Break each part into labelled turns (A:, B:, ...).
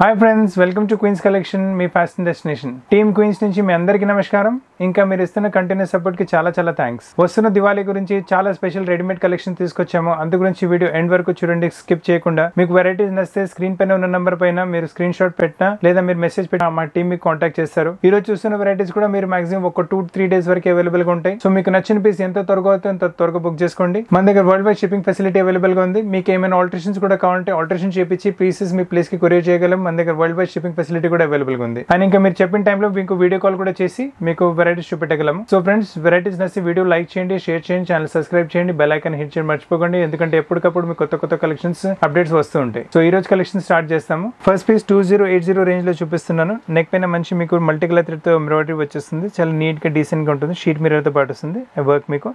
A: hi friends welcome to Queens collection మీ fashion destination team Queens నుంచి మీ అందరికీ నమస్కారం ఇంకా మీరు ఇస్తున్న కంటిన్యూస్ కి చాలా చాలా థ్యాంక్స్ వస్తున్న దివాళీ గురించి చాలా స్పెషల్ రెడీమేడ్ కలెక్షన్ తీసుకొచ్చాము అందు గురించి వీడియో ఎండ్ వరకు చూడండి స్కిప్ చేయకుండా మీకు వెరైటీస్ నచ్చితే స్క్రీన్ పైన ఉన్న నెంబర్ పైన మీరు స్క్రీన్ షాట్ పెట్టినా లేదా మీరు మెసేజ్ పెట్టినా మా టీమ్ మీకు కాంటాక్ట్ చేస్తారు ఈ రోజు చూస్తున్న వెరైటీస్ కూడా మీరు మాక్సిమం ఒక టూ త్రీ డేస్ వరకు అవైలబుల్ గా ఉంటాయి సో మీకు నచ్చిన పీస్ ఎంత త్వరగా అవుతుంది అంత త్వరగా బుక్ చేసుకోండి మన దగ్గర world wide shipping facility available గా ఉంది మీకు ఏమైనా ఆల్టరేషన్స్ కూడా కావాలంటే ఆల్టరేషన్ చేపించి పీసెస్ మీ ప్లేస్ కి కొరియర్ చేయగలం మన దగ్గర వరల్డ్ వైడ్ షిప్పింగ్ ఫెసిలిటీ కూడా అవైలబుల్ గా ఉంది అండ్ ఇంకా మీరు చెప్పిన టైంలో మీకు వీడియో కాల్ కూడా చేసి మీకు వెరైటీస్ చూపెట్టగలము సో ఫ్రెండ్స్ వెరైటీస్ నచ్చి వీడియో లైక్ చేయండి షేర్ చేయండి ఛానల్ సబ్స్క్రైబ్ చేయండి బెల్ ఐకన్ హిట్ చేయండి మర్చిపోకండి ఎందుకంటే ఎప్పటికప్పుడు మీకు కొత్త కొత్త కలెక్షన్స్ అప్డేట్స్ వస్తూ ఉంటాయి సో ఈ రోజు కలెక్షన్ స్టార్ట్ చేస్తాము first piece two zero eight zero range లో చూపిస్తున్నాను నెక్ పైన మంచి మీకు మల్టీ కలర్ తో ఎంబ్రాయిడరీ వచ్చేస్తుంది చాలా నీట్ గా డీసెంట్ గా ఉంటుంది షీట్ మిర్రర్ తో పాటు వస్తుంది వర్క్ మీకు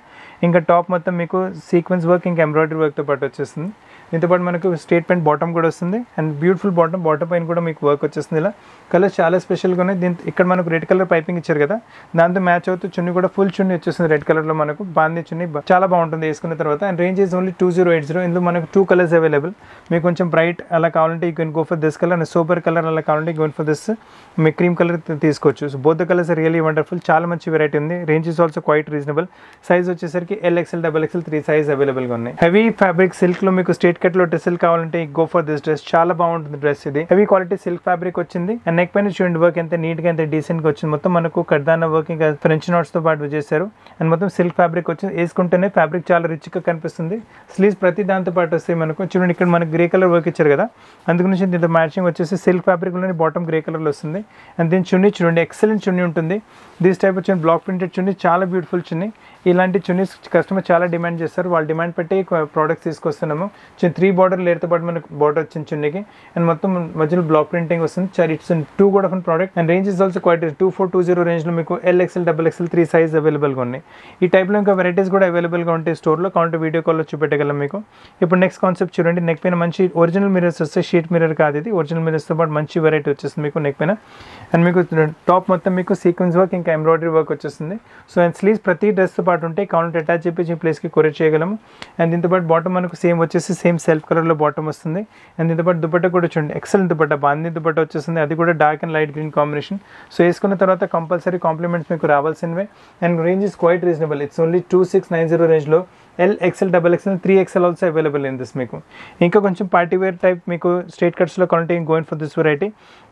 A: ఇంకా టాప్ మొత్తం మీకు సీక్వెన్స్ వర్క్ ఇంకా ఎంబ్రాయిడరీ వర్క్ తో పాటు వచ్చేస్తుంది దీంతోపాటు మనకు స్టేట్ పెయింట్ బాటమ్ కూడా వస్తుంది అండ్ బ్యూటిఫుల్ బాటమ్ బాటమ్ పైన కూడా మీకు వర్క్ వచ్చేస్తుంది ఇలా కలర్స్ చాలా స్పెషల్గా ఉన్నాయి దీని ఇక్కడ మనకు రెడ్ కలర్ పైపింగ్ ఇచ్చారు కదా దాంతో మ్యాచ్ అవుతూ చున్నీ కూడా ఫుల్ చున్నీ వచ్చేస్తుంది రెడ్ కలర్లో మనకు బాంది చున్నీ చాలా బాగుంటుంది వేసుకున్న తర్వాత and range is only two zero eight zero ఇందులో మనకు టూ కలర్స్ అవైలబుల్ మీకు కొంచెం బ్రైట్ అలా కావాలంటే ఈ gone go for this colour and super colour అలా కావాలంటే గోన్ ఫర్ దిస్ మీ క్రీమ్ కలర్ తీసుకోవచ్చు so both colours really wonderful చాలా మంచి వెరైటీ ఉంది range is also quite reasonable size వచ్చేసరికి L XL double XL three size అవైలబుల్గా ఉన్నాయి హెవీ ఫ్యాబ్రిక్ సిల్క్లో మీకు స్టేట్ లో డ్రెస్సులు కావాలంటే గో ఫర్ దిస్ డ్రెస్ చాలా బాగుంటుంది డ్రెస్ ఇది హెవీ క్వాలిటీ సిల్క్ ఫ్యాబ్రిక్ వచ్చింది అండ్ నెక్ పైన చూడండి వర్క్ ఎంత నీట్గా ఎంత డీసెంట్గా వచ్చింది మొత్తం మనకు కర్దాన వర్క్ ఇంకా ఫ్రెంచ్ తో పాటు చేశారు అండ్ మొత్తం సిల్క్ ఫ్యాబ్రిక్ వచ్చింది వేసుకుంటేనే ఫ్యాబ్రిక్ చాలా రిచ్ గా కనిపిస్తుంది స్లీవ్స్ ప్రతి దాంతో పాటు వస్తాయి మనకు చూడండి ఇక్కడ మనకు గ్రే కలర్ వర్క్ ఇచ్చారు కదా అందుకు నుంచి దీంతో మ్యాచింగ్ వచ్చేసి సిల్క్ ఫ్యాబ్రిక్ లోని బాటమ్ గ్రే కలర్ లో వస్తుంది అండ్ దీని చున్నీ చూడండి ఎక్సలెంట్ చున్నీ ఉంటుంది దీస్ టైప్ వచ్చిన బ్లాక్ ప్రింటెడ్ చున్నీ చాలా బ్యూటిఫుల్ చున్నీ ఇలాంటి చున్నీస్ కస్టమర్ చాలా డిమాండ్ చేస్తారు వాళ్ళు డిమాండ్ పెట్టి ప్రోడక్ట్స్ తీసుకొస్తున్నాము చిన్న త్రీ బార్డర్ లేరుతో పాటు మనకు బార్డర్ వచ్చింది చున్నీకి అండ్ మొత్తం మధ్యలో బ్లాక్ ప్రింటింగ్ వస్తుంది చాలా ఇట్స్ టూ కూడా fun product and range is also two four two zero రేంజ్లో మీకు L XL double XL three size అవైలబుల్గా ఉన్నాయి ఈ టైప్లో ఇంకా వెరైటీస్ కూడా అవైలబుల్గా ఉంటాయి స్టోర్లో కాంటే వీడియో కాల్లో చూపెట్టగలం మీకు ఇప్పుడు నెక్స్ట్ కాన్సెప్ట్ చూడండి నెక్ పైన మంచి ఒరిజినల్ మిరర్స్ వస్తే షీట్ మిరర్ కాదు ఇది ఒరిజినల్ మిరర్స్తో పాటు మంచి వెరైటీ వచ్చేస్తుంది మీకు నెక్ పైన అండ్ మీకు టాప్ మొత్తం మీకు సీక్వెన్స్ వర్క్ ఇంకా ఎంబ్రాయిడరీ వర్క్ వచ్చేస్తుంది సో అండ్ స్లీవ్స్ ప్రతి డ్రెస్తో పాటు ఉంటాయి కావాలంటే అటాచ్ చేపించి ప్లేస్కి కొరేట్ చేయగలము అండ్ దీంతోపాటు బాటమ్ మనకు సేమ్ వచ్చేసి సేమ్ సెల్ఫ్ కలర్లో బాటమ్ వస్తుంది అండ్ దీంతోపాటు దుపట్ట కూడా చూడండి ఎక్సలెంట్ దుపట్ట బాంది దుపట్ట వచ్చేస్తుంది అది కూడా dark and light green combination so వేసుకున్న తర్వాత కంపల్సరీ కాంప్లిమెంట్స్ మీకు రావాల్సినవే and range is quite reasonable it's only two six nine zero రేంజ్లో L XL double XL three XL also available in this మీకు ఇంకా కొంచెం పార్టీ వేర్ టైప్ మీకు straight కట్స్లో కావాలంటే going for this variety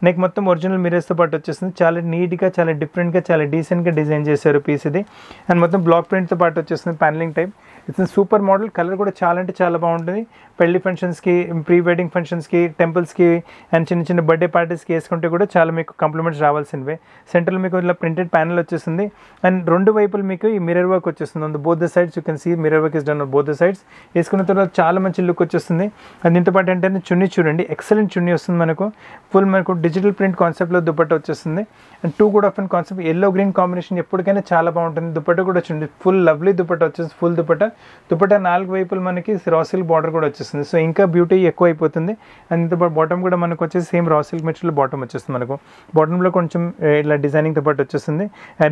A: neck మొత్తం ఒరిజినల్ మిరేస్తో పాటు వచ్చేస్తుంది చాలా నీట్గా చాలా డిఫరెంట్గా చాలా డీసెంట్గా డిజైన్ చేశారు పీస్ ఇది అండ్ మొత్తం బ్లాక్ ప్రింట్తో పాటు వచ్చేస్తుంది panelling type it's super model colour కూడా చాలా అంటే చాలా బాగుంటుంది పెళ్లి ఫంక్షన్స్కి ప్రీ వెడ్డింగ్ ఫంక్షన్స్కి టెంపుల్స్కి అండ్ చిన్న చిన్న బర్త్డే పార్టీస్కి వేసుకుంటే కూడా చాలా మీకు కంప్లిమెంట్స్ రావాల్సినవే సెంటర్లో మీకు ఇలా ప్రింటెడ్ ప్యానల్ వచ్చేసింది అండ్ రెండు వైపులు మీకు ఈ మిరర్ వర్క్ వచ్చేస్తుంది both the sides you can see mirror work work is done both sides వేసుకున్న తర్వాత చాలా మంచి లుక్ వచ్చేస్తుంది అది దీంతోపాటు ఏంటంటే చున్నీ చూడండి ఎక్సలెంట్ చున్నీ వస్తుంది మనకు ఫుల్ మనకు డిజిటల్ ప్రింట్ కాన్సెప్ట్లో దుప్పట్ట వచ్చేస్తుంది అండ్ టూ కూడా of concept yellow green combination ఎప్పటికైనా చాలా బాగుంటుంది దుప్పట్ట కూడా చూడండి ఫుల్ లవ్లీ దుప్పట్ట వచ్చేసి ఫుల్ దుప్పట్ట దుప్పట్ట నాలుగు వైపులు మనకి రాసిల్ బార్డర్ కూడా వచ్చేస్తుంది సో ఇంకా బ్యూటీ ఎక్కువ అయిపోతుంది అండ్ దీంతోపాటు బాటమ్ కూడా మనకు వచ్చేసి సేమ్ రాసిల్ మెటీరియల్ బాటమ్ వచ్చేస్తుంది మనకు బాటంలో కొంచెం ఇలా డిజైనింగ్తో పాటు వచ్చేస్తుంది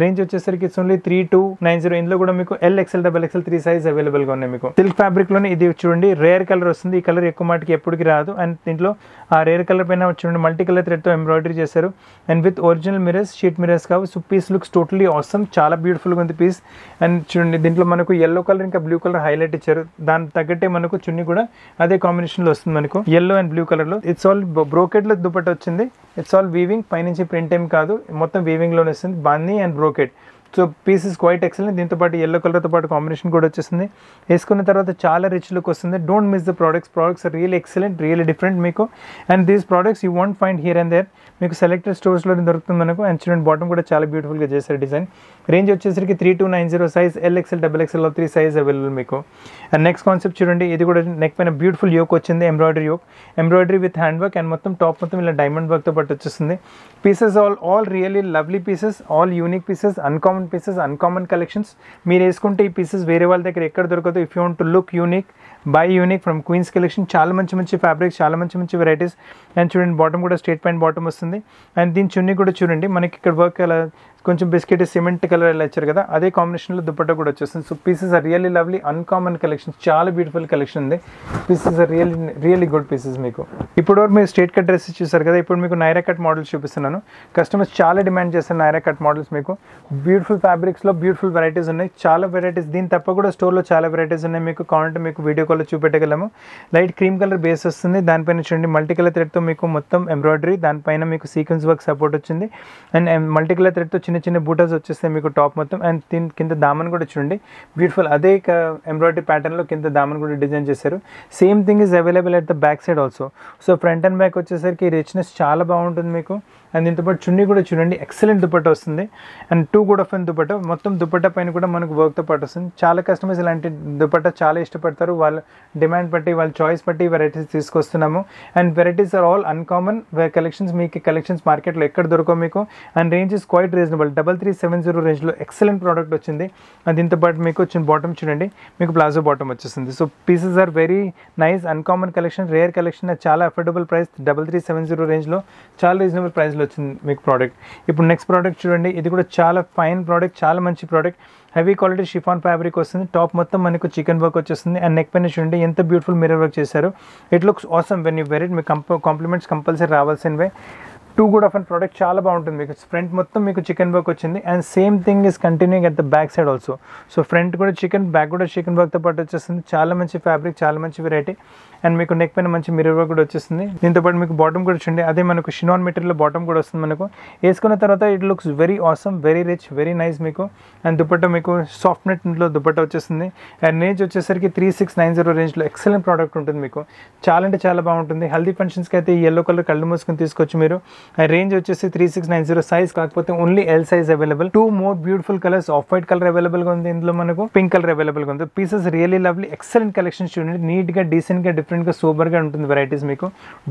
A: రేంజ్ వచ్చేసరికి it's only three two nine zero ఇందులో కూడా మీకు L XL double XL three size available గా ఉన్నాయి మీకు సిల్క్ లోనే ఇది చూడండి రేర్ కలర్ వస్తుంది ఈ కలర్ ఎక్కువ మాటికి ఎప్పటికి రాదు అండ్ దీంట్లో ఆ రేర్ కలర్ పైన చూడండి మల్టీ కలర్ తో ఎంబ్రాయిడరీ చేశారు and with original mirrors sheet mirrors కావు so piece looks totally awesome చాలా బ్యూటిఫుల్ గా ఉంది పీస్ అండ్ చూడండి దీంట్లో మనకు ఎల్లో కలర్ ఇంకా బ్లూ కలర్ హైలైట్ ఇచ్చారు దాని తగ్గట్టే మనకు చున్నీ కూడా అదే కాంబినేషన్లో వస్తుంది మనకు ఎల్లో అండ్ బ్లూ కలర్ లో ఇట్స్ ఆల్ లో దుప్పటి వచ్చింది ఇట్స్ ఆల్ వీవింగ్ పైనుంచి ప్రింట్ ఏం కాదు మొత్తం లోనే వస్తుంది బన్నీ and brocade so piece is quite excellent పాటు ఎల్లో కలర్తో పాటు కాంబినేషన్ కూడా వచ్చేసింది వేసుకున్న తర్వాత చాలా రిచ్ లుక్ వస్తుంది don't miss the products products real excellent real different మీకు and these products you want find here and there మీకు సెలెక్టెడ్ స్టోర్స్లో దొరుకుతుంది మనకు అండ్ చూడండి బాటమ్ కూడా చాలా బ్యూటిఫుల్గా చేశారు డిజైన్ రేంజ్ వచ్చేసరికి three two nine zero size L XL double XL three size available మీకు అండ్ నెక్స్ట్ కాన్సెప్ట్ చూడండి ఇది కూడా నెక్ పైన బ్యూటిఫుల్ యోక్ వచ్చింది embroidery yoke embroidery with hand work and మొత్తం టాప్ మొత్తం ఇలా డైమండ్ వర్క్తో పాటు వచ్చేస్తుంది pieces all all really lovely pieces all unique pieces uncommon around pieces uncommon collections మీరు వేసుకుంటే ఈ పీసెస్ వేరే వాళ్ళ దగ్గర ఎక్కడ దొరకదు if you want to look unique buy unique from Queens collection చాలా మంచి మంచి ఫ్యాబ్రిక్స్ చాలా మంచి మంచి వెరైటీస్ అండ్ చూడండి బాటమ్ కూడా స్టేట్ పాయింట్ బాటమ్ వస్తుంది అండ్ దీని చున్నీ కూడా చూడండి మనకి ఇక్కడ వర్క్ అలా కొంచెం బిస్కెట్ సిమెంట్ కలర్ ఎలా ఇచ్చారు కదా అదే కాంబినేషన్లో దుప్పట్ట కూడా వచ్చేస్తుంది so pieces are really lovely uncommon collection చాలా బ్యూటిఫుల్ కలెక్షన్ ఉంది pieces are really really good pieces మీకు ఇప్పుడు మీరు స్టేట్ కట్ డ్రెస్సెస్ చూసారు కదా ఇప్పుడు మీకు నైరా కట్ మోడల్స్ చూపిస్తున్నాను కస్టమర్స్ చాలా డిమాండ్ చేస్తారు నైరా కట్ మోడల్స్ మీకు బ్యూటిఫుల్ ఫ్యాబ్రిక్స్లో బ్యూటిఫుల్ వెరైటీస్ ఉన్నాయి చాలా వెరైటీస్ దీని తప్ప కూడా స్టోర్లో చాలా వెరైటీస్ ఉన్నాయి మీకు కావాలంటే మీకు వీడియో కాల్లో చూపెట్టగలము లైట్ క్రీమ్ కలర్ బేస్ వస్తుంది దానిపైన చూడండి మల్టీ కలర్ థ్రెడ్తో మీకు మొత్తం ఎంబ్రాయిడరీ దానిపైన మీకు సీక్వెన్స్ వర్క్ సపోర్ట్ వచ్చింది అండ్ మల్టీ కలర్ థ్రెడ్తో చిన్న చిన్న బూటాస్ వచ్చేస్తాయి మీకు టాప్ మొత్తం అండ్ తిన్ కింద దామన్ కూడా చూడండి బ్యూటిఫుల్ అదే ఎంబ్రాయిడరీ ప్యాటర్న్లో కింద దామన్ కూడా డిజైన్ చేశారు same thing is available at the back side also so front and back వచ్చేసరికి రిచ్నెస్ చాలా బాగుంటుంది మీకు అండ్ దీంతో పాటు చున్నీ కూడా చూడండి ఎక్సలెంట్ దుపట్ట వస్తుంది అండ్ టూ కూడా ఫైన్ దుపట్ట మొత్తం దుపట్ట పైన కూడా మనకు వర్క్తో పాటు వస్తుంది చాలా కస్టమర్స్ ఇలాంటి దుపట్ట చాలా ఇష్టపడతారు వాళ్ళ డిమాండ్ బట్టి వాళ్ళ చాయిస్ బట్టి వెరైటీస్ తీసుకొస్తున్నాము and varieties are all uncommon collections మీకు కలెక్షన్స్ మార్కెట్లో ఎక్కడ దొరకవు మీకు and range is quite reasonable double three seven zero రేంజ్లో ఎక్సలెంట్ ప్రోడక్ట్ వచ్చింది అండ్ దీంతో పాటు మీకు వచ్చిన బాటమ్ చూడండి మీకు ప్లాజో బాటమ్ వచ్చేస్తుంది so pieces are very nice uncommon collection rare collection చాలా affordable price double three seven zero రేంజ్లో చాలా రీజనబుల్ ప్రైస్లో రేంజ్లో వచ్చింది మీకు ప్రోడక్ట్ ఇప్పుడు నెక్స్ట్ ప్రోడక్ట్ చూడండి ఇది కూడా చాలా ఫైన్ ప్రోడక్ట్ చాలా మంచి product heavy quality chiffon fabric వస్తుంది టాప్ మొత్తం మనకు చికెన్ వర్క్ వచ్చేస్తుంది అండ్ నెక్ పైన చూడండి ఎంత బ్యూటిఫుల్ మిర్రర్ వర్క్ చేశారు it looks awesome when you very మీకు కాంప్లిమెంట్స్ కంపల్సరీ రావాల్సినవే too good of and product చాలా బాగుంటుంది మీకు ఫ్రంట్ మొత్తం మీకు చికెన్ వర్క్ వచ్చింది and same thing is continue at the back side also so front కూడా చికెన్ బ్యాక్ కూడా చికెన్ వర్క్తో పాటు వచ్చేస్తుంది చాలా మంచి ఫ్యాబ్రిక్ చాలా మంచి వెరైటీ అండ్ మీకు నెక్ పైన మంచి మిర్రర్ కూడా వచ్చేస్తుంది దీంతో పాటు మీకు బాటమ్ కూడా వచ్చింది అదే మనకు షినాన్ మెటీరియల్ బాటమ్ కూడా వస్తుంది మనకు వేసుకున్న తర్వాత it looks very awesome very rich very nice మీకు అండ్ దుపట్ట మీకు సాఫ్ట్ నెట్లో దుపట్ట వచ్చేస్తుంది అండ్ రేంజ్ వచ్చేసరికి త్రీ సిక్స్ నైన్ జీరో రేంజ్లో ఎక్సలెంట్ ప్రోడక్ట్ ఉంటుంది మీకు చాలా అంటే చాలా బాగుంటుంది హెల్దీ ఫంక్షన్స్కి అయితే ఈ ఎల్లో కలర్ కళ్ళు మూసుకొని తీసుకొచ్చు మీరు రేంజ్ వచ్చేసి three six nine zero size కాకపోతే only L size available two more beautiful colours of white colour అవైలబుల్గా ఉంది ఇందులో మనకు పింక్ కలర్ అవైలబుల్గా ఉంది pieces really lovely excellent collections చూడండి నీట్గా డీసెంట్గా డిఫరెంట్గా సూపర్గా ఉంటుంది వెరైటీస్ మీకు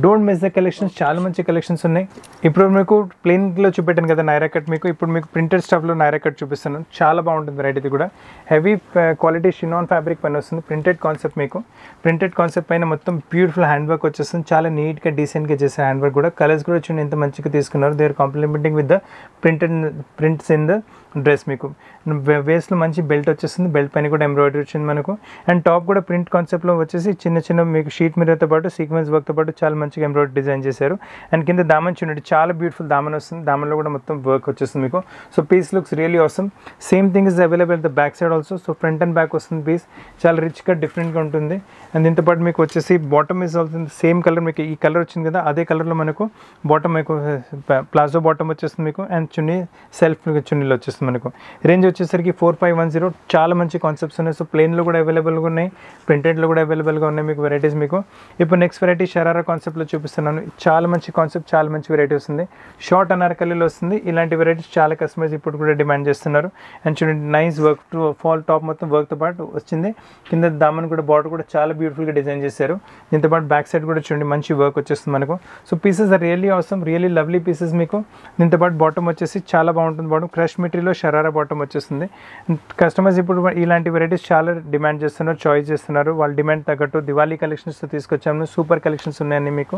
A: డోంట్ మిస్ ద కలెక్షన్స్ చాలా మంచి కలెక్షన్స్ ఉన్నాయి ఇప్పుడు మీకు ప్లెయిన్లో చూపెట్టాను కదా నైరా కట్ మీకు ఇప్పుడు మీకు ప్రింటెడ్ స్టఫ్లో నైరా కట్ చూపిస్తున్నాను చాలా బాగుంటుంది వెరైటీ కూడా హెవీ క్వాలిటీ షినాన్ ఫ్యాబ్రిక్ పైన వస్తుంది ప్రింటెడ్ కాన్సెప్ట్ మీకు ప్రింటెడ్ కాన్సెప్ట్ పైన మొత్తం బ్యూటిఫుల్ హ్యాండ్ వర్క్ వచ్చేస్తుంది చాలా నీట్గా డీసెంట్గా చేసే హ్యాండ్ వర్క్ కూడా కలర్స్ కూడా చూడండి ఎంత మంచిగా తీసుకున్నారు they are complimenting with the printed prints in the dress మీకు వేస్ట్లో మంచి బెల్ట్ వచ్చేస్తుంది బెల్ట్ పైన కూడా ఎంబ్రాయిడరీ వచ్చింది మనకు అండ్ టాప్ కూడా ప్రింట్ కాన్సెప్ట్లో వచ్చేసి చిన్న చిన్న మీకు మీకు షీట్ మీరతో పాటు సీక్వెన్స్ వర్క్తో పాటు చాలా మంచిగా ఎంబ్రాయిడరీ డిజైన్ చేశారు అండ్ కింద దామన్ చూడండి చాలా బ్యూటిఫుల్ దామన్ వస్తుంది దామన్లో కూడా మొత్తం వర్క్ వచ్చేస్తుంది మీకు సో పీస్ లుక్స్ రియలీ అవసరం same thing is available the back side also so front and back వస్తుంది పీస్ చాలా రిచ్గా డిఫరెంట్గా ఉంటుంది అండ్ దీంతో పాటు మీకు వచ్చేసి బాటమ్ ఇస్ అవుతుంది సేమ్ కలర్ మీకు ఈ కలర్ వచ్చింది కదా అదే కలర్లో మనకు బాటమ్ మీకు ప్లాజో బాటమ్ వచ్చేస్తుంది మీకు అండ్ చున్నీ సెల్ఫ్ చున్నీలు వచ్చేస్తుంది మనకు రేంజ్ వచ్చేసరికి ఫోర్ ఫైవ్ వన్ జీరో చాలా మంచి కాన్సెప్ట్స్ ఉన్నాయి సో ప్లేన్లో కూడా అవైలబుల్గా ఉన్నాయి ప్రింటెడ్లో కూడా అవైలబుల్గా ఉన్నాయి మీకు వెరైటీస్ మీకు ఇప్పుడు నెక్స్ట్ వెరైటీ షరారా కాన్సెప్ట్లో చూపిస్తున్నాను చాలా మంచి కాన్సెప్ట్ చాలా మంచి వెరైటీ వస్తుంది షార్ట్ అనార్కలీలో వస్తుంది ఇలాంటి వెరైటీస్ చాలా కస్టమర్స్ ఇప్పుడు కూడా డిమాండ్ చేస్తున్నారు అండ్ చూడండి nice work to fall top మొత్తం వర్క్తో పాటు వచ్చింది కింద దామన్ కూడా బార్డర్ కూడా చాలా బ్యూటిఫుల్గా డిజైన్ చేశారు దీంతో పాటు బ్యాక్ సైడ్ కూడా చూడండి మంచి వర్క్ వచ్చేస్తుంది మనకు సో పీసెస్ ఆర్ రియల్లీ అవసరం రియల్లీ లవ్లీ పీసెస్ మీకు దీంతో పాటు బాటమ్ వచ్చేసి చాలా బాగుంటుంది బాటమ్ క్రష్ మెటీరియల్లో షరారా బాటమ్ వచ్చేస్తుంది కస్టమర్స్ ఇప్పుడు ఇలాంటి వెరైటీస్ చాలా డిమాండ్ చేస్తున్నారు చాయిస్ చేస్తున్నారు వాళ్ళ డిమాండ్ తగ్గట్టు దివాళీ కలెక్షన్ కలెక్షన్స్ తీసుకొచ్చాము సూపర్ కలెక్షన్స్ ఉన్నాయండి మీకు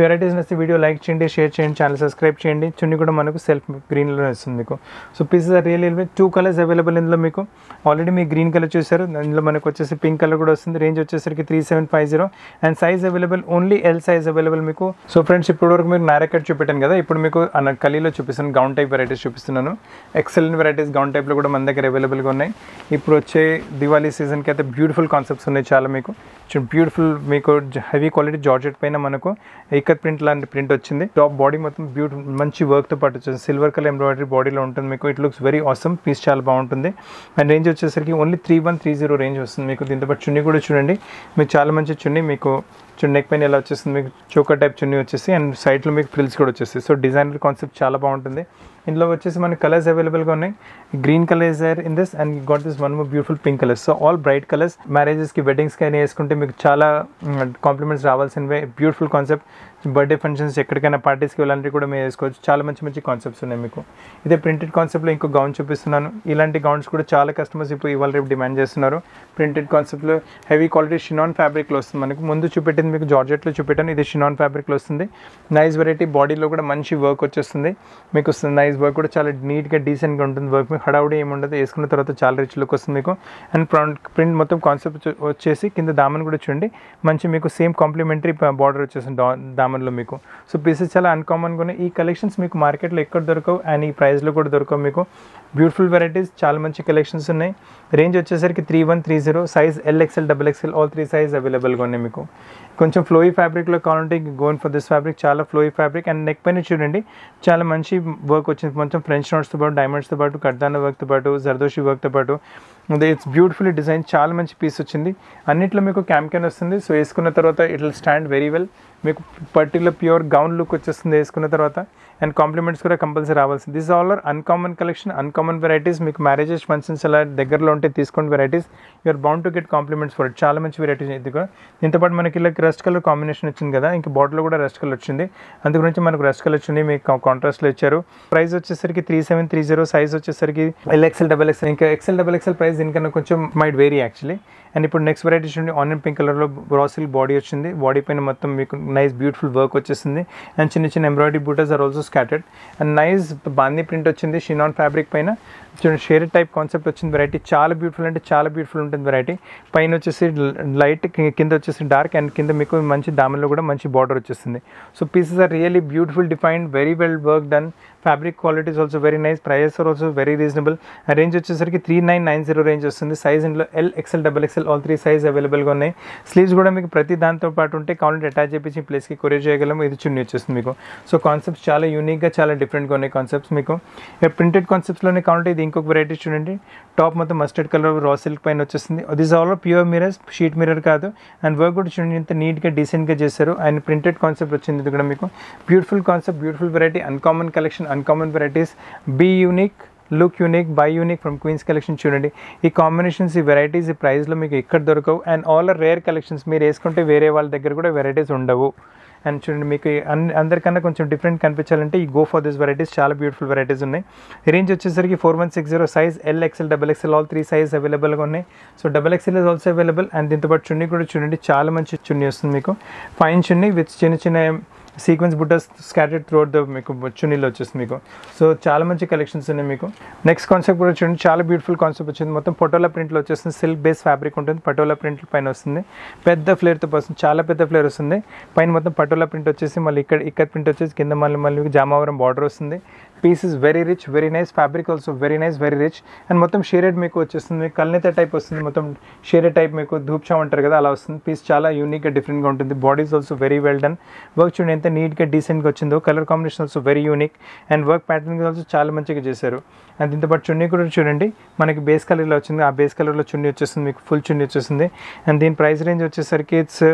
A: వెరైటీస్ నచ్చి వీడియో లైక్ చేయండి షేర్ చేయండి ఛానల్ సబ్స్క్రైబ్ చేయండి చున్ని కూడా మనకు సెల్ఫ్ గ్రీన్లో వస్తుంది మీకు so pieces are real two colours available ఇందులో మీకు ఆల్రెడీ మీ గ్రీన్ కలర్ చూసారు ఇందులో మనకు వచ్చేసి పింక్ కలర్ కూడా వస్తుంది రేంజ్ వచ్చేసరికి three seven five zero and size available only L size available మీకు సో ఫ్రెండ్స్ ఇప్పటివరకు మీరు నారకట్ చూపెట్టాను కదా ఇప్పుడు మీకు కలీలో చూపిస్తాను గౌన్ టైప్ వెరైటీస్ చూపిస్తున్నాను ఎక్సలెంట్ వెరైటీస్ గౌన్ టైప్లో కూడా మన దగ్గర అవైలబుల్గా ఉన్నాయి ఇప్పుడు వచ్చే దివాళీ సీజన్కి అయితే బ్యూటిఫుల్ కాన్సెప్ట్స్ ఉన్నాయి చాలా మీకు బ్యూటిఫుల్ మీకు హెవీ క్వాలిటీ జార్జెట్ పైన మనకు ఏకర్ ప్రింట్ లాంటి ప్రింట్ వచ్చింది టాప్ బాడీ మొత్తం బ్యూటిఫుల్ మంచి వర్క్తో పాటు వచ్చింది సిల్వర్ కలర్ ఎంబ్రాయిడరీ బాడీలో ఉంటుంది మీకు it looks very awesome piece చాలా బాగుంటుంది అండ్ రేంజ్ వచ్చేసరికి only three one three zero range వస్తుంది మీకు దీంతో పాటు చున్నీ కూడా చూడండి మీకు చాలా మంచి చున్నీ మీకు చూడండి నెక్ పైన ఇలా వచ్చేస్తుంది మీకు చోకర్ టైప్ చున్నీ వచ్చేసి అండ్ సైడ్లో మీకు ఫ్రిల్స్ కూడా వచ్చేస్తాయి సో డిజైనర్ కాన్సెప్ట్ చాలా బాగుంటుంది ఇందులో వచ్చేసి మనకి కలర్స్ అవైలబుల్గా ఉన్నాయి green colours are in this and got this one more beautiful pink colours so all bright colours మ్యారేజెస్కి వెడ్డింగ్స్కి అయినా వేసుకుంటే మీకు చాలా compliments way beautiful concept birthday functions ఎక్కడికైనా పార్టీస్కి వెళ్ళాలంటే కూడా మీరు వేసుకోవచ్చు చాలా మంచి మంచి కాన్సెప్ట్స్ ఉన్నాయి మీకు ఇదే ప్రింటెడ్ కాన్సెప్ట్లో ఇంకో గౌన్ చూపిస్తున్నాను ఇలాంటి గౌన్స్ కూడా చాలా కస్టమర్స్ ఇప్పుడు ఇవాళ రేపు డిమాండ్ చేస్తున్నారు ప్రింటెడ్ కాన్సెప్ట్లో హెవీ క్వాలిటీ షినాన్ ఫ్యాబ్రిక్లో వస్తుంది మనకు ముందు చూపెట్టింది మీకు జార్జెట్లో చూపెట్టాను ఇది షినాన్ ఫ్యాబ్రిక్లో వస్తుంది నైస్ వెరైటీ బాడీలో కూడా మంచి వర్క్ వచ్చేస్తుంది మీకు వస్తుంది నైస్ వర్క్ కూడా చాలా నీట్గా డీసెంట్గా ఉంటుంది వర్క్ మీకు హడావుడి ఏముండదు వేసుకున్న తర్వాత చాలా రిచ్ లుక్ వస్తుంది మీకు అండ్ ప్రింట్ మొత్తం కాన్సెప్ట్ వచ్చేసి కింద దామన్ కూడా చూడండి మంచి మీకు సేమ్ కాంప్లిమెంటరీ బార్డర్ వచ్చేసింది దామన్ కామన్లో మీకు సో పీసెస్ చాలా అన్కామన్గా ఉన్నాయి ఈ కలెక్షన్స్ మీకు మార్కెట్లో ఎక్కడ దొరకవు అండ్ ఈ ప్రైస్లో కూడా దొరకవు మీకు బ్యూటిఫుల్ వెరైటీస్ చాలా మంచి కలెక్షన్స్ ఉన్నాయి రేంజ్ వచ్చేసరికి three one three zero size L XL double XL all three size అవైలబుల్గా ఉన్నాయి మీకు కొంచెం ఫ్లోయీ ఫ్యాబ్రిక్లో కావాలంటే గోన్ ఫర్ దిస్ ఫ్యాబ్రిక్ చాలా ఫ్లోయీ ఫ్యాబ్రిక్ అండ్ నెక్ పైన చూడండి చాలా మంచి వర్క్ వచ్చింది కొంచెం ఫ్రెంచ్ నోట్స్తో పాటు డైమండ్స్తో పాటు కర్దాన వర్క్తో పాటు జర్దోషి వర్క్తో పాటు ఇట్స్ బ్యూటిఫుల్ డిజైన్ చాలా మంచి పీస్ వచ్చింది అన్నిట్లో మీకు క్యామ్కెన్ వస్తుంది సో వేసుకున్న తర్వాత it will stand very well మీకు పర్టికులర్ ప్యూర్ గౌన్ లుక్ వచ్చేస్తుంది వేసుకున్న తర్వాత అండ్ కాంప్లిమెంట్స్ కూడా కంపల్సరీ రావాల్సింది this all are uncommon collection uncommon varieties మీకు మ్యారేజెస్ ఫంక్షన్స్ అలా దగ్గరలో ఉంటే తీసుకోండి varieties you are bound to get compliments for చాలా మంచి వెరైటీస్ ఇది కూడా దీంతోపాటు మనకి ఇలా రెస్ట్ కలర్ కాంబినేషన్ వచ్చింది కదా ఇంక బాటిల్ కూడా రెస్ట్ కలర్ వచ్చింది అందుగురించి మనకు రెస్ట్ కలర్ వచ్చింది మీకు కాంట్రాస్ట్లో ఇచ్చారు ప్రైస్ వచ్చేసరికి three seven three zero size వచ్చేసరికి ఎల్ఎక్సెల్ డబల్ ఎక్సెల్ ఇంకా ఎక్సెల్ డబల్ ఎక్సెల్ ప్రైస్ దీనికన్నా కొంచెం మైట్ వేరీ యాక్చువల్లీ అండ్ ఇప్పుడు నెక్స్ట్ వెరైటీస్ చూడండి ఆనియన్ పింక్ కలర్లో బ్రాసిల్ బాడీ వచ్చింది బాడీ పైన మొత్తం మీకు నైస్ బ్యూటిఫుల్ వర్క్ వచ్చేసింది అండ్ చిన్న చిన్న ఎంబ్రాయిడరీ బూటర్స్ are also scattered and nice బాందీ ప్రింట్ వచ్చింది షినాన్ ఫ్యాబ్రిక్ పైన చూడండి షేర్ టైప్ కాన్సెప్ట్ వచ్చింది వెరైటీ చాలా బ్యూటిఫుల్ అంటే చాలా బ్యూటిఫుల్ ఉంటుంది వెరైటీ పైన వచ్చేసి లైట్ కింద వచ్చేసి డార్క్ అండ్ కింద మీకు మంచి దామిలో కూడా మంచి బార్డర్ వచ్చేస్తుంది so pieces are really beautiful defined very well work done fabric qualities also very nice price are also very reasonable range వచ్చేసరికి three nine nine zero range వస్తుంది సైజ్ ఇంట్లో L XL double XL all three size అవైలబుల్గా ఉన్నాయి sleeves కూడా మీకు ప్రతి దాంతో పాటు ఉంటే కావాలంటే అటాచ్ చేయించి ప్లేస్కి కొరియర్ చేయగలం ఇది చున్నీ వచ్చేస్తుంది మీకు సో కాన్సెప్ట్స్ చాలా యూనిక్గా చాలా డిఫరెంట్గా ఉన్నాయి కాన్సెప్ట్స్ మీకు ప్రింటెడ్ కాన్సెప్ట్స్లోనే కావాలంటే ఇది ఇది ఇంకొక వెరైటీ చూడండి టాప్ మొత్తం మస్టర్డ్ కలర్ రా సిల్క్ పైన వచ్చేస్తుంది this all pure mirrors sheet mirror కాదు అండ్ వర్క్ కూడా చూడండి ఇంత నీట్గా డిసెంట్గా చేశారు అండ్ ప్రింటెడ్ కాన్సెప్ట్ వచ్చింది ఇది కూడా మీకు beautiful concept beautiful variety uncommon collection uncommon varieties be unique look unique buy unique from Queens collection చూడండి ఈ కాంబినేషన్స్ ఈ వెరైటీస్ ఈ ప్రైస్లో మీకు ఇక్కడ దొరకవు అండ్ ఆల్ రేర్ కలెక్షన్స్ మీరు వేసుకుంటే వేరే వాళ్ళ దగ్గర కూడా వెరైటీస్ ఉండవు అండ్ చూడండి మీకు అన్ని అందరికన్నా కొంచెం డిఫరెంట్ కనిపించాలంటే ఈ గో ఫర్ దిస్ వెరైటీస్ చాలా బ్యూటిఫుల్ వెరైటీస్ ఉన్నాయి రేంజ్ వచ్చేసరికి four one six zero size L XL double XL all three size అవైలబుల్గా ఉన్నాయి so double XL is also available and దీంతోపాటు చున్నీ కూడా చూడండి చాలా మంచి చున్నీ వస్తుంది మీకు ఫైన్ చున్నీ విత్ చిన్న చిన్న సీక్వెన్స్ బుట్టస్ స్కాటెడ్ త్రూఅవుట్ ద మీకు చున్నీలు వచ్చేసి మీకు సో చాలా మంచి కలెక్షన్స్ ఉన్నాయి మీకు నెక్స్ట్ కాన్సెప్ట్ కూడా చూడండి చాలా బ్యూటిఫుల్ కాన్సెప్ట్ వచ్చింది మొత్తం పటోలా ప్రింట్లో వచ్చేస్తుంది సిల్క్ బేస్ ఫ్యాబ్రిక్ ఉంటుంది పటోలా ప్రింట్ పైన వస్తుంది పెద్ద ఫ్లేర్తో వస్తుంది చాలా పెద్ద ఫ్లేర్ వస్తుంది పైన మొత్తం పటోలా ప్రింట్ వచ్చేసి మళ్ళీ ఇక్కడ ఇక్కడ ప్రింట్ వచ్చేసి కింద మళ్ళీ మళ్ళీ జామావరం బార్డర్ వస్తుంది piece is very rich very nice fabric also very nice very rich and మొత్తం షేరెడ్ మీకు వచ్చేస్తుంది కల్నేత టైప్ వస్తుంది మొత్తం షేరెడ్ టైప్ మీకు ధూప్చా ఉంటారు కదా అలా వస్తుంది పీస్ చాలా యూనిక్గా డిఫరెంట్గా ఉంటుంది bodies also very well done work చూడండి ఎంత నీట్గా డీసెంట్గా వచ్చిందో colour combination also very unique and work pattern also చాలా మంచిగా చేశారు అండ్ దీంతోపాటు చున్నీ కూడా చూడండి మనకి బేస్ కలర్లో వచ్చింది ఆ బేస్ కలర్లో చున్నీ వచ్చేస్తుంది మీకు ఫుల్ చున్నీ వచ్చేస్తుంది అండ్ దీని ప్రైస్ రేంజ్ వచ్చేసరికి it's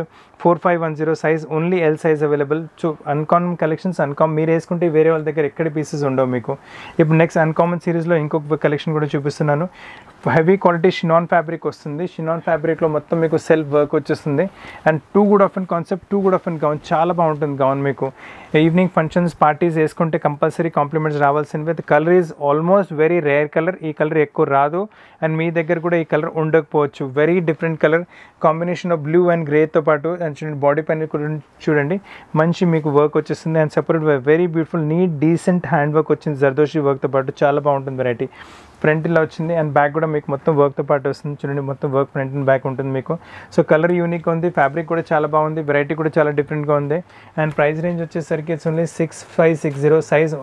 A: four five one zero size only L size available చూ అన్కామ్ కలెక్షన్స్ అన్కామ్ మీరు వేసుకుంటే వేరే వాళ్ళ దగ్గర ఎక్కడ పీసెస్ ఉండవు ఉండవు మీకు ఇప్పుడు నెక్స్ట్ అన్కామన్ సిరీస్లో ఇంకొక కలెక్షన్ కూడా చూపిస్తున్నాను హెవీ క్వాలిటీ షినాన్ ఫ్యాబ్రిక్ వస్తుంది షినాన్ ఫ్యాబ్రిక్లో మొత్తం మీకు సెల్ఫ్ వర్క్ వచ్చేస్తుంది and too good of and concept too good of and gown చాలా బాగుంటుంది గౌన్ మీకు ఈవినింగ్ ఫంక్షన్స్ పార్టీస్ వేసుకుంటే కంపల్సరీ కాంప్లిమెంట్స్ రావాల్సింది with colour is almost very rare colour ఈ కలర్ ఎక్కువ రాదు అండ్ మీ దగ్గర కూడా ఈ కలర్ ఉండకపోవచ్చు very different colour combination of blue and గ్రేతో పాటు అండ్ చూడండి బాడీ పైన చూడండి మంచి మీకు వర్క్ వచ్చేస్తుంది and separate very beautiful neat decent hand work వచ్చింది జర్దోషి వర్క్తో పాటు చాలా బాగుంటుంది వెరైటీ ఫ్రంట్ ఇలా వచ్చింది అండ్ బ్యాక్ కూడా మీకు మొత్తం వర్క్తో పాటు వస్తుంది చూడండి మొత్తం వర్క్ ఫ్రంట్ అండ్ బ్యాక్ ఉంటుంది మీకు సో కలర్ యూనిక్ ఉంది ఫ్యాబ్రిక్ కూడా చాలా బాగుంది వెరైటీ కూడా చాలా డిఫరెంట్గా ఉంది అండ్ ప్రైస్ రేంజ్ వచ్చేసరికి it's only six five six zero size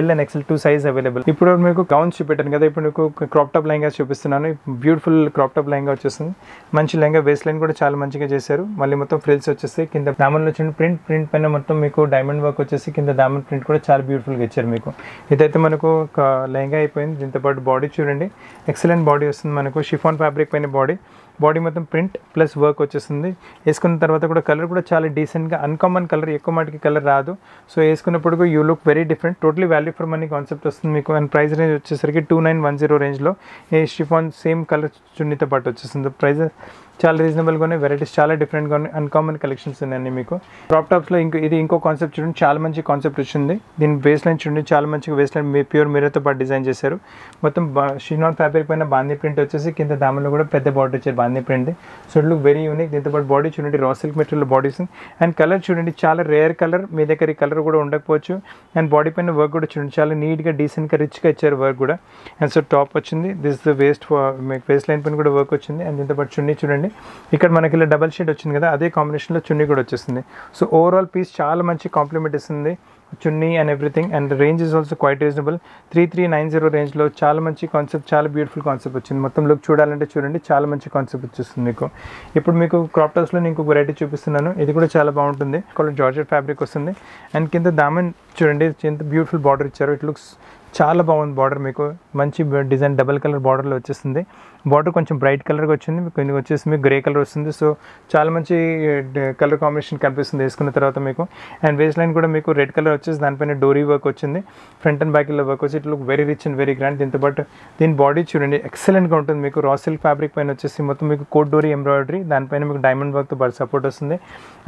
A: L and XL two size available ఇప్పుడు మీకు గౌన్స్ చూపెట్టాను కదా ఇప్పుడు మీకు క్రాప్ టాప్ లెహంగా చూపిస్తున్నాను బ్యూటిఫుల్ క్రాప్ టాప్ లెహంగా వచ్చేస్తుంది మంచి లెహంగా వేస్ట్ లైన్ కూడా చాలా మంచిగా చేశారు మళ్ళీ మొత్తం ఫ్రిల్స్ వచ్చేసి కింద దామన్లో వచ్చిన ప్రింట్ ప్రింట్ పైన మొత్తం మీకు డైమండ్ వర్క్ వచ్చేసి కింద దామన్ ప్రింట్ కూడా చాలా బ్యూటిఫుల్గా ఇచ్చారు మీకు ఇదైతే మనకు లెహంగా అయిపోయింది దీంతో పాటు బాడీ బాడీ చూడండి ఎక్సలెంట్ బాడీ వస్తుంది మనకు షిఫాన్ ఫ్యాబ్రిక్ పైన బాడీ బాడీ మొత్తం ప్రింట్ ప్లస్ వర్క్ వచ్చేస్తుంది వేసుకున్న తర్వాత కూడా కలర్ కూడా చాలా డీసెంట్గా అన్కామన్ కలర్ ఎక్కువ మాటికి కలర్ రాదు సో వేసుకున్నప్పుడు you look very different totally value for money concept వస్తుంది మీకు అండ్ ప్రైస్ రేంజ్ వచ్చేసరికి టూ నైన్ వన్ జీరో రేంజ్లో ఏ షిఫాన్ సేమ్ కలర్ చున్నీతో పాటు వచ్చేస్తుంది ప్రైస్ చాలా రీజనబుల్గా ఉన్నాయి వెరైటీస్ చాలా డిఫరెంట్గా ఉన్నాయి అన్కామన్ కలెక్షన్స్ ఉన్నాయండి మీకు క్రాప్ టాప్స్లో ఇంకో ఇది ఇంకో కాన్సెప్ట్ చూడండి చాలా మంచి కాన్సెప్ట్ వచ్చింది దీని వేస్ట్ లైన్ చూడండి చాలా మంచిగా వేస్ట్ లైన్ ప్యూర్ మీరతో పాటు డిజైన్ చేశారు మొత్తం షినాన్ ఫ్యాబ్రిక్ పైన బాందీ ప్రింట్ వచ్చేసి కింద దామలో కూడా పెద్ద బాడీ వచ్చారు బాందీ print so it look very unique దీంతో పాటు బాడీ చూడండి raw silk material bodies and colour చూడండి చాలా రేర్ కలర్ మీ దగ్గర ఈ కలర్ కూడా ఉండకపోవచ్చు అండ్ బాడీ పైన వర్క్ కూడా చూడండి చాలా నీట్గా డీసెంట్గా రిచ్గా ఇచ్చారు వర్క్ కూడా అండ్ సో టాప్ వచ్చింది దిస్ ద వేస్ట్ మీకు వేస్ట్ లైన్ పైన కూడా వర్క్ వచ్చింది అండ్ దీంతో పాటు చూడండి చూడండి ఇక్కడ మనకి ఇలా డబల్ షేడ్ వచ్చింది కదా అదే కాంబినేషన్లో చున్నీ కూడా వచ్చేస్తుంది సో ఓవరాల్ పీస్ చాలా మంచి కాంప్లిమెంట్ ఇస్తుంది chunni and everything and range is also quite reasonable three three nine zero రేంజ్లో చాలా మంచి కాన్సెప్ట్ చాలా బ్యూటిఫుల్ కాన్సెప్ట్ వచ్చింది మొత్తం లుక్ చూడాలంటే చూడండి చాలా మంచి కాన్సెప్ట్ వచ్చేస్తుంది మీకు ఇప్పుడు మీకు క్రాప్ టాప్స్లో నేను ఇంకొక వెరైటీ చూపిస్తున్నాను ఇది కూడా చాలా బాగుంటుంది కొంచెం జార్జెట్ ఫ్యాబ్రిక్ వస్తుంది అండ్ కింద దామన్ చూడండి ఎంత బ్యూటిఫుల్ బార్డర్ ఇచ్చారు ఇట్ లుక్స్ చాలా బాగుంది బార్డర్ మీకు మంచి డిజైన్ డబల్ కలర్ బార్డర్లో వచ్చేస్తుంది బార్డర్ కొంచెం బ్రైట్ కలర్గా వచ్చింది మీకు వచ్చేసి మీకు గ్రే కలర్ వస్తుంది సో చాలా మంచి కలర్ eh, కాంబినేషన్ కనిపిస్తుంది వేసుకున్న తర్వాత మీకు అండ్ వేస్ట్ లైన్ కూడా మీకు రెడ్ కలర్ వచ్చేసి దానిపైన డోరీ వర్క్ వచ్చింది ఫ్రంట్ అండ్ బ్యాక్ వర్క్ వచ్చి it look very rich and very grand దీంతో బట్ దీని బాడీ చూడండి ఎక్సలెంట్గా ఉంటుంది మీకు రా సిల్క్ ఫ్యాబ్రిక్ పైన వచ్చేసి మొత్తం మీకు కోట్ డోరీ ఎంబ్రాయిడరీ దానిపైన మీకు డైమండ్ వర్క్తో బాగా సపోర్ట్ వస్తుంది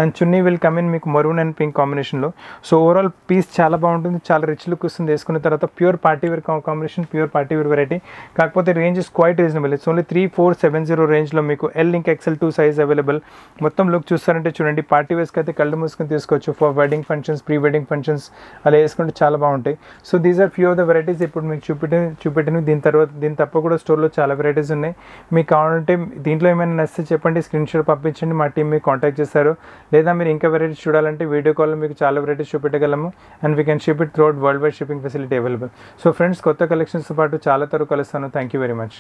A: and chunni will come in మీకు మరూన్ అండ్ పింక్ కాంబినేషన్లో సో ఓవరాల్ పీస్ చాలా బాగుంటుంది చాలా రిచ్ లుక్ వస్తుంది వేసుకున్న తర్వాత pure pure party wear combination pure party wear variety కాకపోతే range is quite reasonable it's only three four seven zero రేంజ్లో మీకు L link XL two size available మొత్తం లుక్ చూస్తారంటే చూడండి పార్టీ వేస్కి అయితే కళ్ళు మూసుకొని తీసుకోవచ్చు for wedding functions pre wedding functions అలా వేసుకుంటే చాలా బాగుంటాయి so these are few of the varieties ఇప్పుడు మీకు చూపెట్టి చూపెట్టినవి దీని తర్వాత దీని తప్ప కూడా స్టోర్లో చాలా వెరైటీస్ ఉన్నాయి మీకు కావాలంటే దీంట్లో ఏమైనా నచ్చితే చెప్పండి స్క్రీన్ షాట్ పంపించండి మా టీం మీకు కాంటాక్ట్ చేస్తారు లేదా మీరు ఇంకా వెరైటీస్ చూడాలంటే వీడియో కాల్లో మీకు చాలా వెరైటీస్ చూపెట్టగలము and we can ship it throughout world wide shipping facility available so friends కొత్త కలెక్షన్స్తో పాటు చాలా తరకు కలుస్తాను థ్యాంక్ యూ వెరీ మచ్